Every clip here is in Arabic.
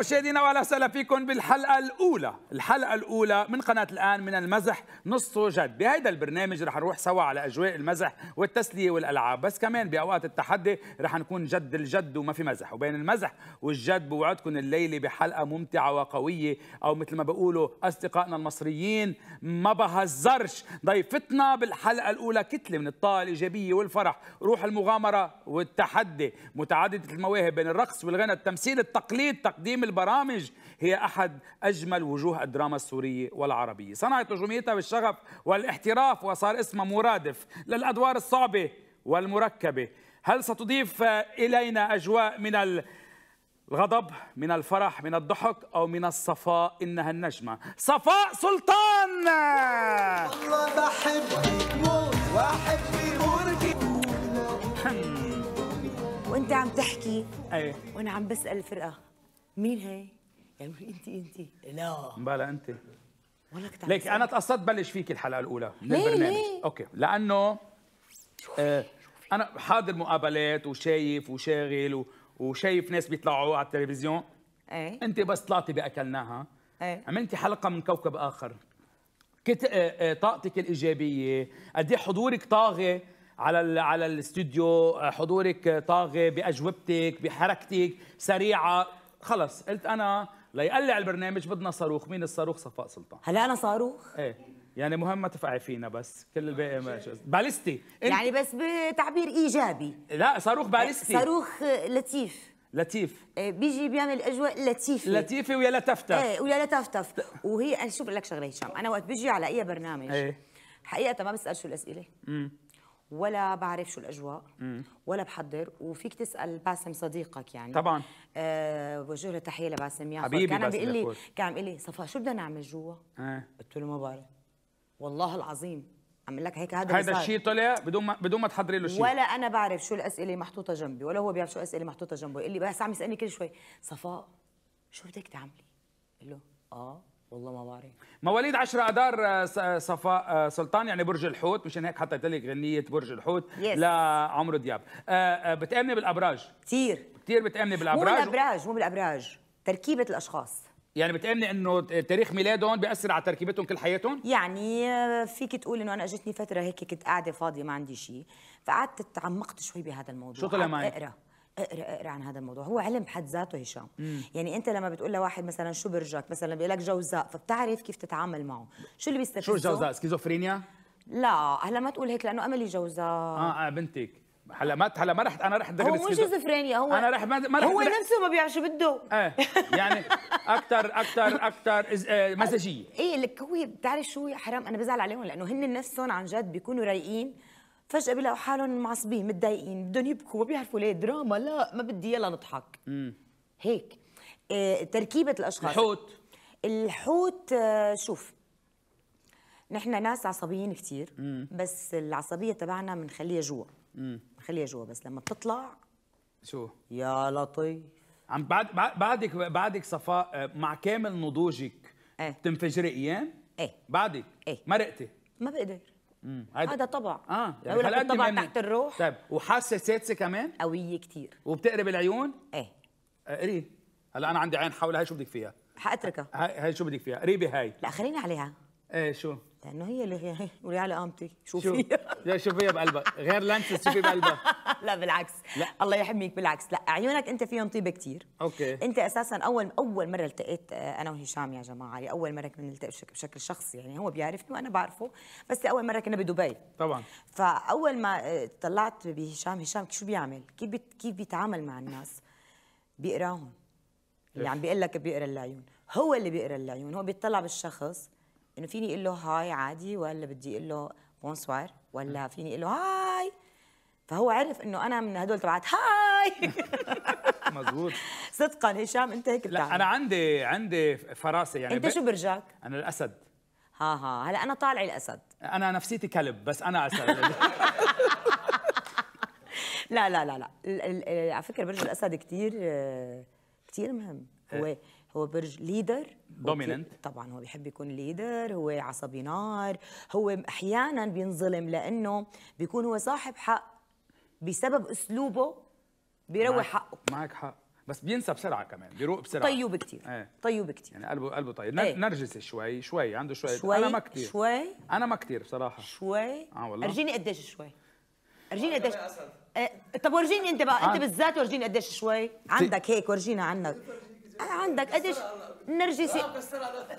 مشاهدينا واهلا وسهلا فيكم بالحلقه الاولى، الحلقه الاولى من قناه الان من المزح نص جد، بهيدا البرنامج رح نروح سوا على اجواء المزح والتسليه والالعاب، بس كمان باوقات التحدي رح نكون جد الجد وما في مزح، وبين المزح والجد بوعدكم الليله بحلقه ممتعه وقويه او مثل ما بقولوا اصدقائنا المصريين ما بهزرش، ضيفتنا بالحلقه الاولى كتله من الطاقه الايجابيه والفرح، روح المغامره والتحدي، متعدده المواهب بين الرقص والغنى، التمثيل، التقليد، تقديم البرامج هي أحد أجمل وجوه الدراما السورية والعربية صنعت نجوميتها بالشغف والاحتراف وصار اسمها مرادف للأدوار الصعبة والمركبة هل ستضيف إلينا أجواء من ال الغضب من الفرح من الضحك او من الصفاء انها النجمه صفاء سلطان والله بحبك موت واحب امورك وانت عم تحكي ايه وانا عم بسال الفرقه مين هي؟ يعني انت انت لا بلا انت ولا كنت ليك انا تقصدت بلش فيك الحلقه الاولى من ليه اوكي لانه آه، انا حاضر مقابلات وشايف وشاغل وشايف ناس بيطلعوا على التلفزيون ايه انت بس طلعتي باكلناها ايه عملتي حلقه من كوكب اخر كت... آه، آه، طاقتك الايجابيه قد إيه حضورك طاغي على ال... على الاستوديو حضورك طاغي باجوبتك بحركتك سريعه خلص قلت انا ليقلع البرنامج بدنا صاروخ مين الصاروخ صفاء سلطان هلا انا صاروخ ايه يعني مهم ما تفقعي فينا بس كل الباقي ماشي باليستي انت... يعني بس بتعبير ايجابي لا صاروخ باليستي إيه، صاروخ لطيف لطيف إيه، بيجي بيعمل اجواء لطيفه لطيفه ويا لتفتف ايه ويا لتفتف وهي انا شو بقول لك شغله هشام انا وقت بيجي على اي برنامج ايه حقيقه ما بسال شو الاسئله امم ولا بعرف شو الاجواء ولا بحضر وفيك تسال باسم صديقك يعني طبعا أه له تحيه لباسم ياسر حبيبي كان عم بيقول لي كان عم بيقول لي صفاء شو بدنا نعمل جوا؟ أه. قلت له ما بعرف والله العظيم عم لك هيك هذا هذا الشيء طلع بدون ما بدون ما تحضري له شيء ولا انا بعرف شو الاسئله محطوطه جنبي ولا هو بيعرف شو الاسئله محطوطه جنبه يقول لي بس عم يسالني كل شوي صفاء شو بدك تعملي؟ قلت له اه والله ما بعرف مواليد 10 اذار آه، آه، صفاء آه، سلطان يعني برج الحوت مشان هيك حطيت لك غنيه برج الحوت yes. لعمرو دياب بتامني بالابراج كثير كثير بتامني بالابراج مو بالابراج مو بالابراج تركيبه الاشخاص يعني بتامني انه تاريخ ميلادهم بياثر على تركيبتهم كل حياتهم؟ يعني فيك تقول انه انا اجتني فتره هيك كنت قاعده فاضيه ما عندي شيء، فقعدت تعمقت شوي بهذا الموضوع شو طلع معي؟ اقرا اقرا اقرا عن هذا الموضوع هو علم بحد ذاته هشام مم. يعني انت لما بتقول لواحد مثلا شو برجك مثلا بيقول لك جوزاء فبتعرف كيف تتعامل معه شو اللي بيستفزه شو الجوزاء سكيزوفرينيا لا هلا ما تقول هيك لانه املي جوزاء اه اه بنتك هلا ما هلا ما رحت انا رحت هو مش سكيزوفرينيا هو انا رح ما, ما رحت هو نفسه ما بيعرف شو بده ايه يعني اكثر اكثر اكثر آه، مزاجيه ايه لك هو بتعرف شو يا حرام انا بزعل عليهم لانه هن نفسهم عن جد بيكونوا رايقين فجاه بيلاقوا حالهم معصبين متضايقين بدهم يبكوا ما بيعرفوا ليه دراما لا ما بدي يلا نضحك مم. هيك آه تركيبه الاشخاص الحوت الحوت آه شوف نحن ناس عصبيين كثير بس العصبيه تبعنا بنخليها جوا بنخليها جوا بس لما بتطلع شو يا لطيف عم بعد بعدك بعدك صفاء آه، مع كامل نضوجك ايه بتنفجري ايام؟ ايه بعدك؟ ايه مرقتي ما بقدر هذا آه، طبع اه يعني لك الطبع تحت الروح طيب وحاسه سادسه كمان قويه كتير وبتقرب العيون ايه اقري آه، هلا انا عندي عين حولها هي شو بدك فيها؟ حاتركها هاي شو بدك فيها؟ قريبي هاي لا خليني عليها ايه شو؟ لانه هي اللي قولي على قامتي شوفي شو شوفيها بقلبك غير لانسز شوفي بقلبك لا بالعكس لا. الله يحميك بالعكس لا عيونك انت فيهم طيبه كثير اوكي انت اساسا اول اول مره التقيت آه، انا وهشام يا جماعه يعني اول مره كنا نلتقي بشكل شخصي يعني هو بيعرفني وانا بعرفه بس اول مره كنا بدبي طبعا فاول ما آه، طلعت بهشام هشام شو بيعمل كيف كيف بيتعامل مع الناس بيقراهم عم يعني بيقول لك بيقرا العيون هو اللي بيقرا العيون هو بيطلع بالشخص انه فيني اقول له هاي عادي ولا بدي اقول له بونسوار ولا فيني اقول له هاي فهو عرف انه انا من هدول تبعت هاي مزبوط صدقا هشام انت هيك بتعمل لا انا عندي عندي فراسه يعني انت شو برجك؟ انا الاسد ها ها هلا انا طالع الاسد انا نفسيتي كلب بس انا اسد لا لا لا لا على فكره برج الاسد كثير آه، كثير مهم آه. هو هو برج ليدر دوميننت طبعا هو بيحب يكون ليدر هو عصبي نار هو احيانا بينظلم لانه بيكون هو صاحب حق بسبب اسلوبه بيروح معك حقه معك حق بس بينسى بسرعه كمان بيروق بسرعه طيب كثير ايه. طيب كثير يعني قلبه قلبه طيب ايه. نرجسي شوي شوي عنده شوي, شوي انا ما كثير شوي انا ما كثير بصراحه شوي اه والله ارجيني قديش شوي ارجيني قديش اه طب ورجيني انت بقى انت آه. بالذات ورجيني قديش شوي عندك هيك ورجينا عنك عندك قديش نرجسي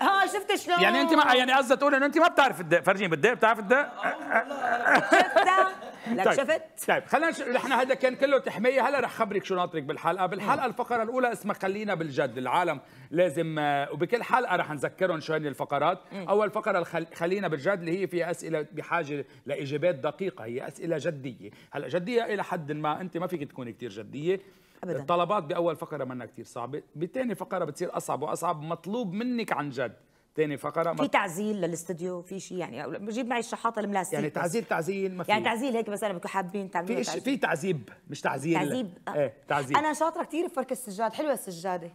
آه، ها شفت شلون يعني انت ما يعني قصدك تقول انه انت ما بتعرف الدق فرجيني بالدق بتعرف الدق آه، شفتها لك طيب. شفت طيب خلينا نحن هذا كان كله تحميه هلا رح خبرك شو ناطرك بالحلقه بالحلقه الفقره الاولى اسمها خلينا بالجد العالم لازم آه، وبكل حلقه رح نذكرهم شو هن الفقرات اول فقره خلينا بالجد اللي هي فيها اسئله بحاجه لاجابات دقيقه هي اسئله جديه هلا جديه الى حد ما انت ما فيك تكوني كثير جديه ابدا الطلبات باول فقره منا كثير صعبه بثاني فقره بتصير اصعب واصعب مطلوب منك عن جد ثاني فقره في تعزيل للاستديو في شيء يعني بجيب معي الشحاطه الملاستيك يعني تعزيل تعزيل ما في يعني تعزيل هيك مثلا بكون حابين تعملوا في في تعذيب مش تعزيل تعذيب ايه تعذيب انا شاطره كثير بفرك السجاد حلوه السجاده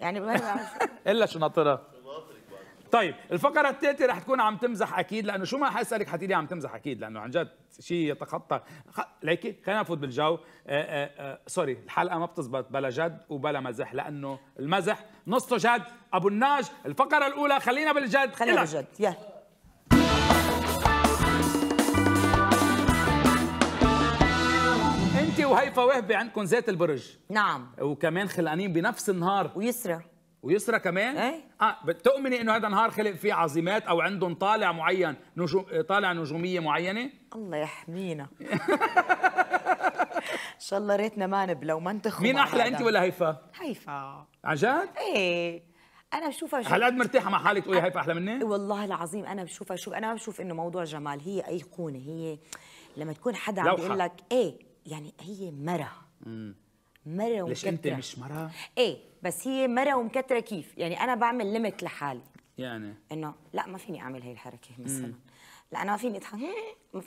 يعني الا شو ناطره طيب الفقره الثالثه رح تكون عم تمزح اكيد لانه شو ما حاسالك حتيلي عم تمزح اكيد لانه عن جد شيء يتخطى خ... ليكي خلينا نفوت بالجو آآ آه، آآ آه، آه، سوري الحلقه ما بتزبط بلا جد وبلا مزح لانه المزح نصه جد ابو الناج الفقره الاولى خلينا بالجد خلينا إلك. بالجد يلا انت وهيفا وهبي عندكم زيت البرج نعم وكمان خلقانين بنفس النهار ويسرى ويسرى كمان أي. اه بتؤمني انه هذا النهار خلق فيه عظيمات او عندهم طالع معين نجو... طالع نجوميه معينه الله يحمينا ان شاء الله ريتنا ما نبلو ما نتخم مين احلى انت ولا هيفا هيفا عن جد ايه انا بشوفها شوف هالقد مرتاحه مع حالك تقولي هيفا احلى مني والله العظيم انا بشوفها شوف انا ما بشوف انه موضوع جمال هي ايقونه هي لما تكون حدا عم بيقول لك ايه يعني هي مره مره ليش انت مش مره ايه بس هي مره ومكتره كيف يعني انا بعمل ليميت لحالي يعني انه لا ما فيني اعمل هي الحركه مثلا لا انا ما فيني اضحك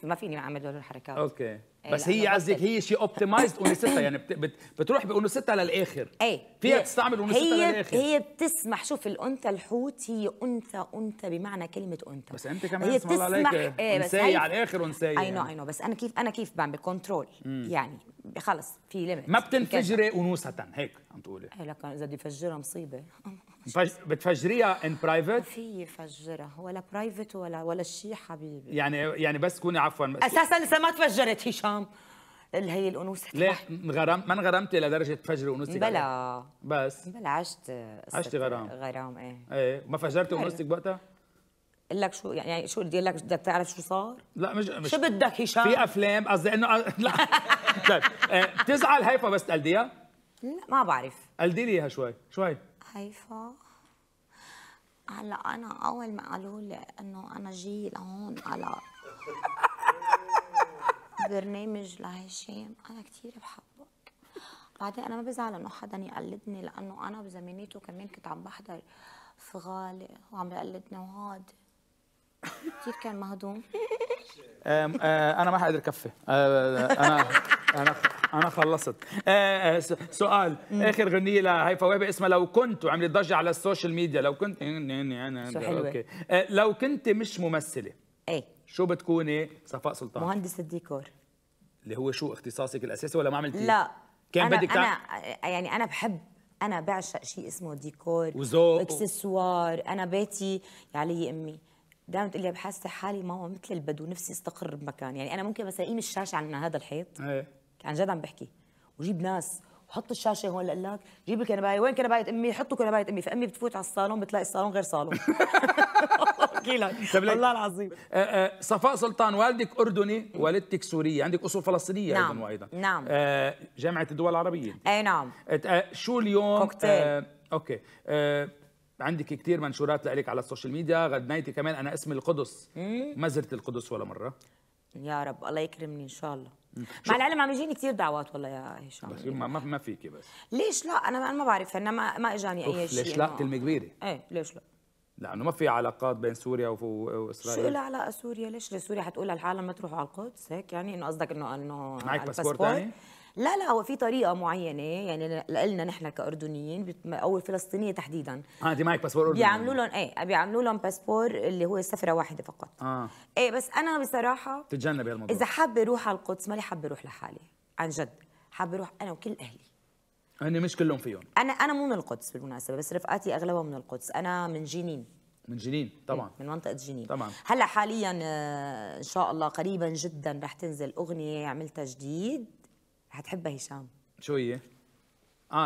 ما فيني اعمل هول الحركات اوكي إيه، بس هي قصدك هي شيء اوبتمايزد اونستها يعني بت بت بتروح بانوثتها للاخر ايه فيها تستعمل اونستها للاخر هي بتسمح شوف الانثى الحوت هي انثى انثى بمعنى كلمه انثى بس انت كمان هي بتسمح عليك ايه بس هي على الاخر انثى اي نو اي نو بس انا كيف انا كيف بعمل كنترول يعني خلص في ليميت ما بتنفجري انوثه هيك عم تقولي ايه لكن اذا بدي افجرها مصيبه بتفجريها ان برايفت؟ ما في فجرها ولا برايفت ولا ولا شيء حبيبي يعني يعني بس كوني عفوا اساسا لسه ما تفجرت هشام اللي هي الانوثه ليه غرام ما انغرمتي لدرجه تفجري انوثتك بلا بس بلا عشت عشتي غرام غرام ايه ايه ما فجرتي انوثتك بوقتها؟ اقول لك شو يعني شو بدي اقول لك بدك تعرف شو صار؟ لا مش, مش شو بدك هشام؟ في افلام قصدي انه آه، لا طيب إيه، بتزعل هيفا بس تقلديها؟ لا ما بعرف قلدي لي اياها شوي شوي حيفا هلا انا اول ما قالوا لي انه انا جاي لهون على برنامج لهشام انا كثير بحبك بعدين انا ما بزعل انه حدا يقلدني لانه انا بزمانيته كمان كنت عم بحضر في غالي وعم بقلدني وهاد كثير كان مهضوم آه، انا ما حقدر كفي آه، آه، انا انا انا خلصت آه, آه، سؤال اخر غنيه لهيفا وهبي اسمها لو كنت وعملت ضجه على السوشيال ميديا لو كنت انا اوكي آه لو كنت مش ممثله ايه شو بتكوني صفاء سلطان مهندسه ديكور اللي هو شو اختصاصك الاساسي ولا ما عملتي لا كان أنا بدك انا آه، يعني انا بحب انا بعشق شيء اسمه ديكور وذوق اكسسوار انا بيتي علي امي دائما تقول لي بحس حالي ماما مثل البدو نفسي استقر بمكان يعني انا ممكن بس اقيم الشاشه عن هذا الحيط ايه عن جد عم بحكي وجيب ناس وحط الشاشه هون لقول لك جيب الكنبايه وين كنبايه امي حطوا كنبايه امي فامي بتفوت على الصالون بتلاقي الصالون غير صالون طيب والله العظيم آه، آه، صفاء سلطان والدك اردني والدتك سوريه عندك اصول فلسطينيه نعم. ايضا وايضا نعم آه، جامعه الدول العربيه اي نعم شو اليوم كوكتيل اوكي عندك كثير منشورات لك على السوشيال ميديا غنيتي كمان انا اسم القدس ما زرت القدس ولا مره يا رب الله يكرمني ان شاء الله مع العلم عم يجيني كثير دعوات والله يا هشام بس ما ما فيكي بس ليش لا انا ما, ما بعرف انا ما ما اجاني اي شيء ليش لا آه. كلمه كبيره ايه ليش لا لانه ما في علاقات بين سوريا واسرائيل شو لها علاقه سوريا ليش سوريا حتقول للعالم ما تروحوا على القدس هيك يعني انه قصدك انه انه معك باسبور ثاني لا لا هو في طريقه معينه يعني لنا نحن كاردنيين او الفلسطينيه تحديدا اه انت معك باسبور اردني بيعملوا لهم ايه بيعملوا لهم باسبور اللي هو سفره واحده فقط اه ايه بس انا بصراحه بتتجنبي هالموضوع اذا حابه اروح على القدس مالي حابه اروح لحالي عن جد حابه اروح انا وكل اهلي هن مش كلهم فيهم انا انا مو من القدس بالمناسبه بس رفقاتي اغلبها من القدس انا من جنين من جنين طبعا من منطقه جنين طبعا هلا حاليا آه، ان شاء الله قريبا جدا رح تنزل اغنيه عملتها جديد حتحبها هشام شو هي؟ اه,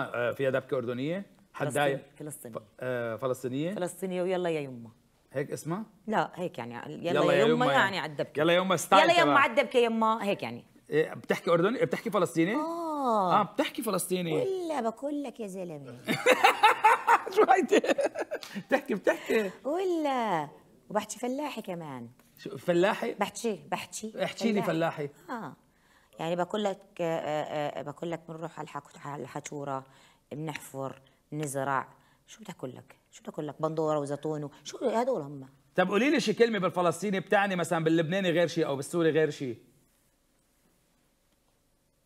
آه، فيها دبكه اردنيه حدايه فلسطينيه آه فلسطينيه فلسطينيه ويلا يا يما هيك اسمها؟ لا هيك يعني يلا, يلا يا يما يعني على الدبكه يلا يما ستايل يلا يما على الدبكه يما هيك يعني إيه، بتحكي اردني بتحكي فلسطيني؟ اه اه بتحكي فلسطيني ولا بقول لك يا زلمه شو هيدي؟ بتحكي بتحكي ولا وبحكي فلاحي كمان شو فلاحي؟ بحكي بحكي احكي لي فلاحي اه يعني بقول لك آه، آه، آه، بقول لك بنروح على الحجوره بنحفر بنزرع شو بدي اقول لك؟ شو بدي اقول لك؟ بندوره وزيتون شو هدول هم طب قولي لي شي كلمه بالفلسطيني بتعني مثلا باللبناني غير شيء او بالسوري غير شيء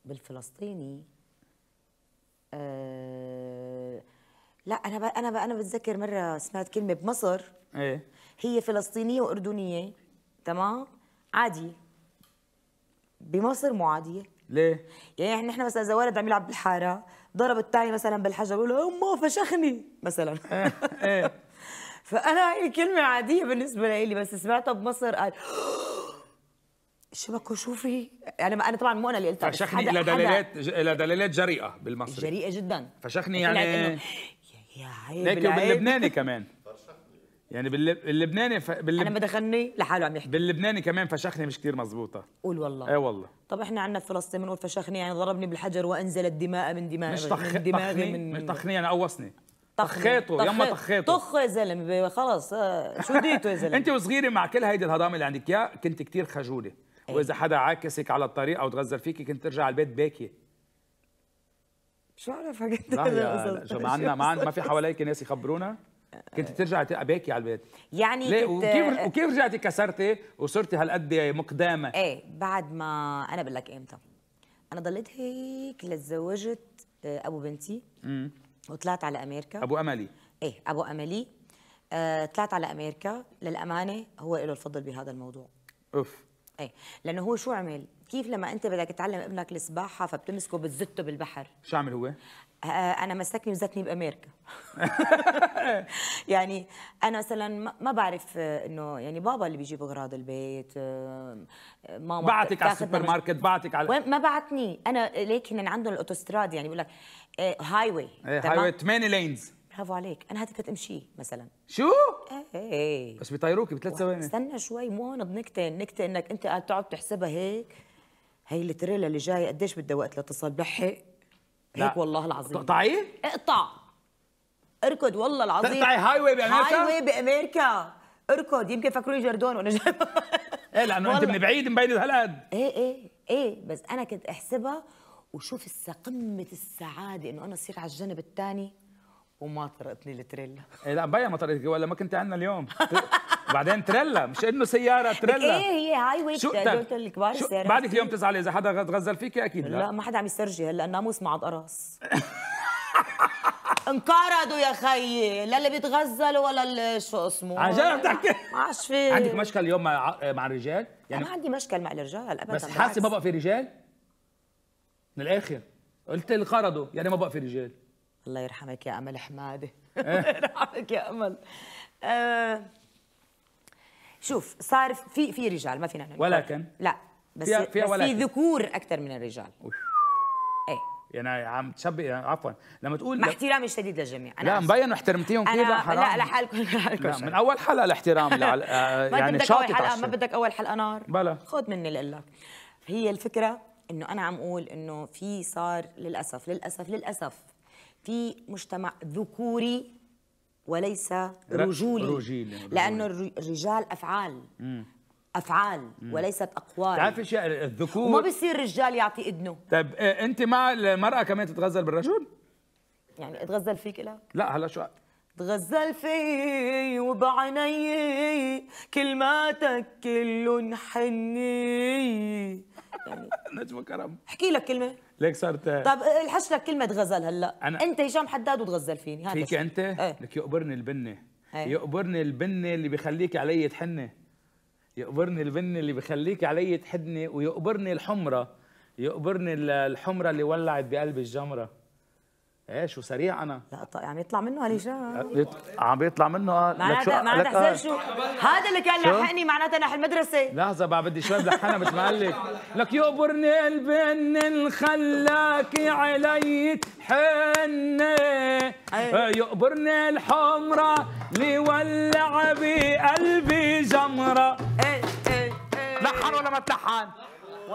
بالفلسطيني أه لا انا بقى انا بقى انا بتذكر مره سمعت كلمه بمصر ايه هي فلسطينيه واردنيه تمام عادي بمصر معاديه ليه؟ يعني احنا احنا مثلا ولد عم يلعب بالحاره ضرب الثاني مثلا بالحجر بقول له امه فشخني مثلا إيه، إيه. فانا هي كلمه عاديه بالنسبه لي بس سمعتها بمصر قال شبكه شوفي يعني انا طبعا مو انا اللي قلتها فشخني لدلالات لدلالات جريئه بالمصري جريئه جدا فشخني يعني يا عيب لكن وباللبناني كمان يعني باللبناني ف... باللب... انا دخلني لحاله عم يحكي باللبناني كمان فشخني مش كثير مزبوطه قول والله ايه والله طب احنا عندنا في فلسطين بنقول فشخني يعني ضربني بالحجر وانزل الدماء من دماغي مش طخ... من دماغي طخني. من مش طخني يعني قوصني طخيته يما طخيته طخ يا زلمه خلص آه، شو ديته يا زلمه انت وصغيره مع كل هيدي الهضامه اللي عندك يا كنت كثير خجوله أيه؟ واذا حدا عاكسك على الطريق او تغزل فيكي كنت ترجع على البيت باكيه شو عرفك جدا لا, لا, لا, ما عندنا ما في حواليك ناس يخبرونا كنت ترجعي باكي على البيت يعني ليه؟ كنت وكيف وكيف رجعتي كسرتي وصرتي هالقد مقدامه ايه بعد ما انا بقول لك امتى انا ضليت هيك لتزوجت آه، ابو بنتي امم وطلعت على امريكا ابو املي ايه ابو املي آه، طلعت على امريكا للامانه هو له الفضل بهذا الموضوع اوف ايه لانه هو شو عمل كيف لما انت بدك تعلم ابنك السباحه فبتمسكه بتزته بالبحر شو عمل هو آه، انا مسكني وزتني بامريكا يعني انا مثلا ما بعرف آه، انه يعني بابا اللي بيجيب اغراض البيت ماما بعتك على السوبر ماركت بعتك على ما بعتني انا ليك هن عندهم الاوتوستراد يعني بقول لك هاي واي هاي واي 8 لينز برافو عليك انا هاتك كنت امشي مثلا شو ايه بس بيطيروك بثلاث ثواني استنى شوي مو هون بنكته النكته انك انت قاعد تقعد تحسبها هيك هي التريلا اللي جاي قديش بدها وقت لاتصال بلحق هيك والله العظيم تقطعيه؟ اقطع اركض والله العظيم تقطعي هاي واي بامريكا؟ هاي واي بامريكا اركض يمكن فكروني جردون وانا جاي ايه لانه انت من بعيد مبين هالقد ايه ايه ايه بس انا كنت احسبها وشوف قمه السعاده انه انا اصير على الجنب الثاني وما طرقتني التريلا إيه لا مبين ما طرقتك ولا ما كنت عندنا اليوم وبعدين تريلا مش انه سياره تريلا ايه هي هاي ويك دول الكبار السيارات بعدك اليوم تزعلي اذا حدا غزل فيك اكيد لا, لا ما حدا عم يسترجي هلا الناموس مع قراص انقرضوا يا خيي لا اللي بيتغزلوا ولا شو اسمه عن جد بتحكي ما عادش في عندك مشكل اليوم مع مع الرجال يعني ما عندي مشكل مع الرجال ابدا بس حاسه ما بقى في رجال من الاخر قلت انقرضوا يعني ما بقى في رجال الله يرحمك يا امل حماده الله يرحمك يا امل أه شوف صار في في رجال ما فينا ولكن لا بس فيها فيها بس ولكن. في ذكور اكثر من الرجال أوش. ايه يعني عم تشبه يعني عفوا لما تقول مع احترامي الشديد للجميع أنا لا مبين احترمتيهم كثير حرام لا لحالكم لحالكم من اول حلقه الاحترام يعني ما آه، يعني بدك اول حلقه ما بدك اول حلقه نار بلا خذ مني لك هي الفكره انه انا عم اقول انه في صار للاسف للاسف للاسف في مجتمع ذكوري وليس رجولي, رجيل لانه الرجال افعال افعال وليست اقوال تعرفي يعني شيء الذكور وما بيصير رجال يعطي اذنه طيب آه، انت مع المراه كمان تتغزل بالرجل يعني اتغزل فيك لك لا هلا شو تغزل في وبعيني كلماتك كلهم حني يعني نجمه كرم احكي لك كلمه ليك صارت طيب الحش لك كلمه تغزل هلا أنا... انت هشام حداد وتغزل فيني هذا فيك انت ايه؟ لك يقبرني البنه ايه؟ يقبرني البنه اللي بخليك علي تحنه يقبرني البنه اللي بخليك علي تحنه ويقبرني الحمره يقبرني الحمره اللي ولعت بقلب الجمره ايش وسريع انا لا طيب عم يعني يطلع منه هالهجام عم يطلع منه اه معناتها آه، معناتها آه، شو هذا اللي كان لحقني معناتها نحن المدرسه لحظه بقى بدي شوي بلحنها مثل ما قال لك لك يقبرني البن خلاكي علي أيه. آه، يقبرني الحمرة اللي ولع بقلبي جمرة ايه ايه ايه لحن ولا ما تلحن؟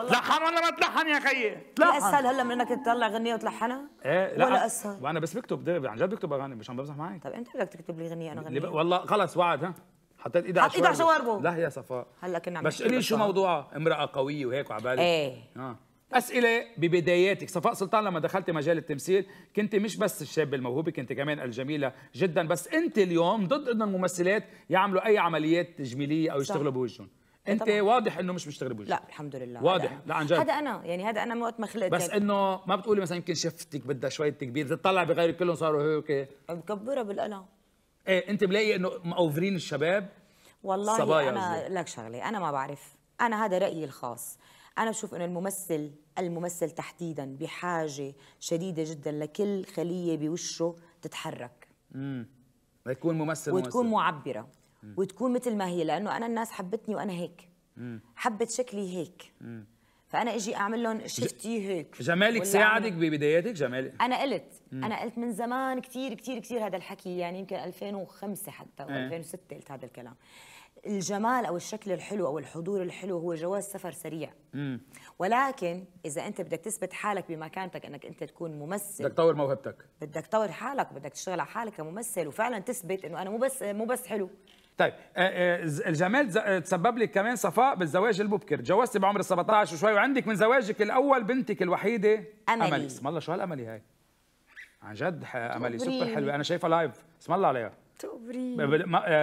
لحن ولا ما تلحن يا خيي لا اسهل هلا من انك تطلع غنيه وتلحنها ايه لا ولا اسهل وانا بس بكتب عن جد بكتب اغاني مش عم بمزح معك طب انت بدك تكتب لي غنيه انا غنيه والله خلص وعد ها حطيت ايدي على حط ايدي على شواربه لا يا صفاء هلا كنا عم بس لي شو موضوعها امراه قويه وهيك وعلى بالي ايه اه اسئله ببداياتك صفاء سلطان لما دخلت مجال التمثيل كنت مش بس الشاب الموهوبه كنت كمان الجميله جدا بس انت اليوم ضد انه الممثلات يعملوا اي عمليات تجميليه او يشتغلوا بوجههم آه، انت طبعا. واضح انه مش بيشتغل بوجهك لا الحمد لله واضح لا عن جد هذا انا يعني هذا انا وقت ما خلقت بس انه ما بتقولي مثلا يمكن شفتك بدها شويه تكبير تطلع بغيرك كلهم صاروا هيك مكبره بالقلم ايه انت ملاقي انه مأوفرين الشباب والله الصبايا انا أزلي. لك شغله انا ما بعرف انا هذا رايي الخاص انا بشوف انه الممثل الممثل تحديدا بحاجه شديده جدا لكل خليه بوشه تتحرك امم يكون ممثل وتكون ممثل. معبره وتكون مثل ما هي لانه انا الناس حبتني وانا هيك حبت شكلي هيك فانا اجي اعمل لهم شفتي هيك جمالك ساعدك ببداياتك جمالك انا قلت مم. انا قلت من زمان كثير كثير كثير هذا الحكي يعني يمكن 2005 حتى او 2006 إيه. قلت هذا الكلام الجمال او الشكل الحلو او الحضور الحلو هو جواز سفر سريع مم. ولكن اذا انت بدك تثبت حالك بمكانتك انك انت تكون ممثل بدك تطور موهبتك بدك تطور حالك بدك تشتغل على حالك كممثل وفعلا تثبت انه انا مو بس مو بس حلو طيب آه، آه، الجمال آه، تسبب لك كمان صفاء بالزواج المبكر تجوزتي بعمر 17 وشوي وعندك من زواجك الاول بنتك الوحيده املي املي اسم الله شو هالاملي هاي عن جد املي سوبر حلوه انا شايفها لايف اسم الله عليها تقبري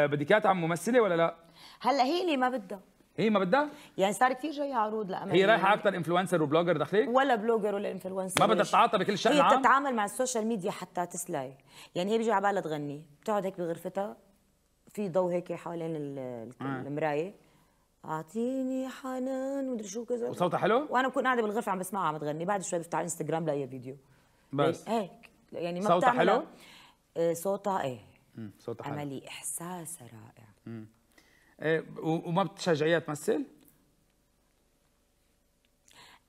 بدك اياها عم ممثله ولا لا هلا هي اللي ما بدها هي ما بدها؟ يعني صار كثير جاي عروض لامل هي رايحه اكثر انفلونسر وبلوجر دخلك؟ ولا بلوجر ولا انفلونسر ما بدها تتعاطى بكل شيء هي بتتعامل مع السوشيال ميديا حتى تسلاي، يعني هي بيجي على بالها تغني، بتقعد هيك بغرفتها في ضوء هيك حوالين آه. المرايه اعطيني حنان ومدري شو كذا وصوتها حلو؟ وانا بكون قاعده بالغرفه عم بسمعها عم بتغني بعد شوي بفتح انستغرام لاقي فيديو بس هيك يعني ما صوتها حلو؟ آه، صوتها ايه صوتها حلو عملي احساسها رائع إيه وما بتشجعيها تمثل؟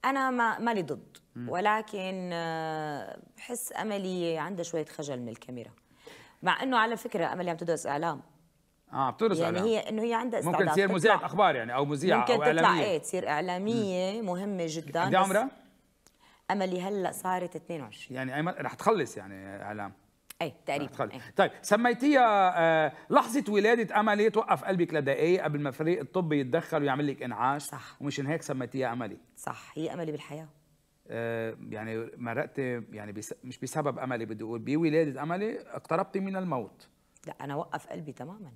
انا ما مالي ضد ولكن آه، بحس املي عندها شويه خجل من الكاميرا مع انه على فكره املي عم تدرس اعلام اه بترسل يعني هي انه هي عندها استعداد ممكن تصير مذيعة اخبار يعني او مذيعة ممكن او تطلع اعلامية تطلع ايه تصير اعلامية مم. مهمة جدا قد عمرها؟ املي هلا صارت 22 يعني ايمن رح تخلص يعني اعلام اي تقريبا أي. طيب سميتيها آه، لحظه ولاده املي توقف قلبك لدقائق قبل ما الفريق الطبي يتدخل ويعمل لك انعاش صح ومشان هيك سميتيها املي صح هي املي بالحياه آه، يعني مرقت يعني بس مش بسبب املي بدي اقول بولاده املي اقتربتي من الموت لا انا وقف قلبي تماما